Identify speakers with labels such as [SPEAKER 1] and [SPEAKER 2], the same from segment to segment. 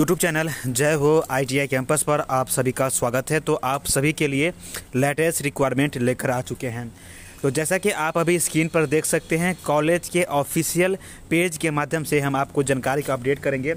[SPEAKER 1] YouTube channel जय हो आई campus पर आप सभी का स्वागत है तो आप सभी के लिए लेटेस्ट रिक्वायरमेंट लेकर आ चुके हैं तो जैसा कि आप अभी स्क्रीन पर देख सकते हैं कॉलेज के ऑफिशियल पेज के माध्यम से हम आपको जानकारी का अपडेट करेंगे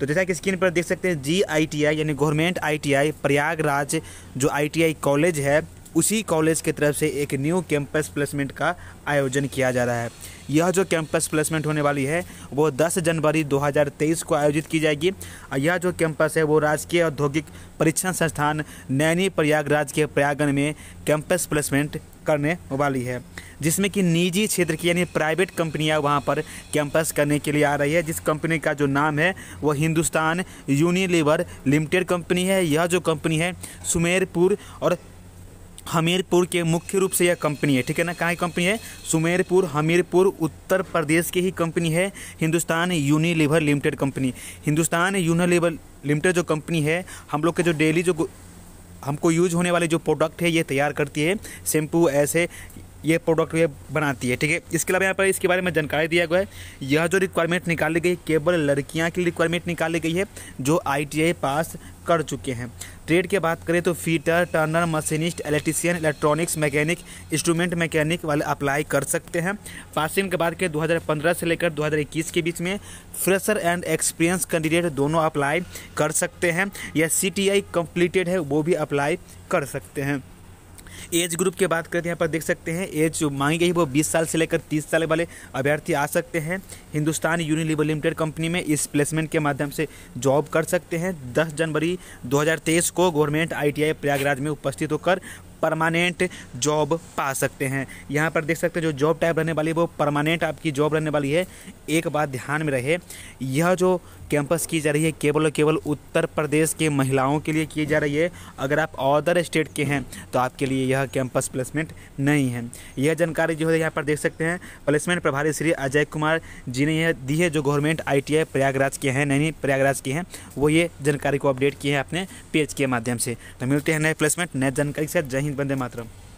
[SPEAKER 1] तो जैसा कि स्क्रीन पर देख सकते हैं जी आई यानी गवर्नमेंट आई प्रयागराज जो आई कॉलेज है उसी कॉलेज की तरफ से एक न्यू कैंपस प्लेसमेंट का आयोजन किया जा रहा है यह जो कैंपस प्लेसमेंट होने वाली है वो 10 जनवरी 2023 को आयोजित की जाएगी और यह जो कैंपस है वो राजकीय औद्योगिक परीक्षण संस्थान नैनी प्रयागराज के प्रयागन में कैंपस प्लेसमेंट करने वाली है जिसमें कि निजी क्षेत्र की यानी प्राइवेट कंपनियां वहां पर कैंपस करने के लिए आ रही है जिस कंपनी का जो नाम है वह हिंदुस्तान यूनिलीवर लिमिटेड कंपनी है यह जो कंपनी है सुमेरपुर और हमीरपुर के मुख्य रूप से यह कंपनी है ठीक है ना कहाँ की कंपनी है सुमेरपुर हमीरपुर उत्तर प्रदेश की ही कंपनी है Hindustan Unilever limited company Hindustan Unilever limited जो कंपनी है हम लोग के जो डेली जो हमको यूज होने वाले जो प्रोडक्ट है ये तैयार करती है शैम्पू ऐसे ये प्रोडक्ट ये बनाती है ठीक है इसके अलावा यहाँ पर इसके बारे में जानकारी दिया गया है यह जो रिक्वायरमेंट निकाली गई केवल लड़कियाँ की रिक्वायरमेंट निकाली गई है जो आई पास कर चुके हैं ट्रेड की बात करें तो fitter turner machinist electrician electronics mechanic instrument mechanic वाले अप्लाई कर सकते हैं पासिंग के बाद के 2015 से लेकर 2021 के बीच में फ्रेशर एंड एक्सपीरियंस कैंडिडेट दोनों अप्लाई कर सकते हैं या सी टी कंप्लीटेड है वो भी अप्लाई कर सकते हैं एज ग्रुप की बात करते हैं यहाँ पर देख सकते हैं एज जो मांगी गई वो 20 साल से लेकर 30 साल वाले अभ्यर्थी आ सकते हैं हिंदुस्तान यूनिलीवर लिमिटेड कंपनी में इस प्लेसमेंट के माध्यम से जॉब कर सकते हैं 10 जनवरी 2023 को गवर्नमेंट आईटीआई प्रयागराज में उपस्थित होकर परमानेंट जॉब पा सकते हैं यहाँ पर देख सकते हैं जो जॉब टाइप रहने वाली है वो परमानेंट आपकी जॉब रहने वाली है एक बात ध्यान में रहे यह जो कैंपस की जा रही है केवल और केवल उत्तर प्रदेश के महिलाओं के लिए की जा रही है अगर आप अदर स्टेट के हैं तो आपके लिए यह कैंपस प्लेसमेंट नहीं है यह जानकारी जो है यहाँ पर देख सकते हैं प्लेसमेंट प्रभारी श्री अजय कुमार जी ने यह दी है जो गवर्नमेंट आई प्रयागराज के हैं नैनी प्रयागराज के हैं वो ये जानकारी को अपडेट किए हैं अपने पेज के माध्यम से तो मिलते हैं नए प्लेसमेंट नए जानकारी के साथ जय हिंद बंदे मातरम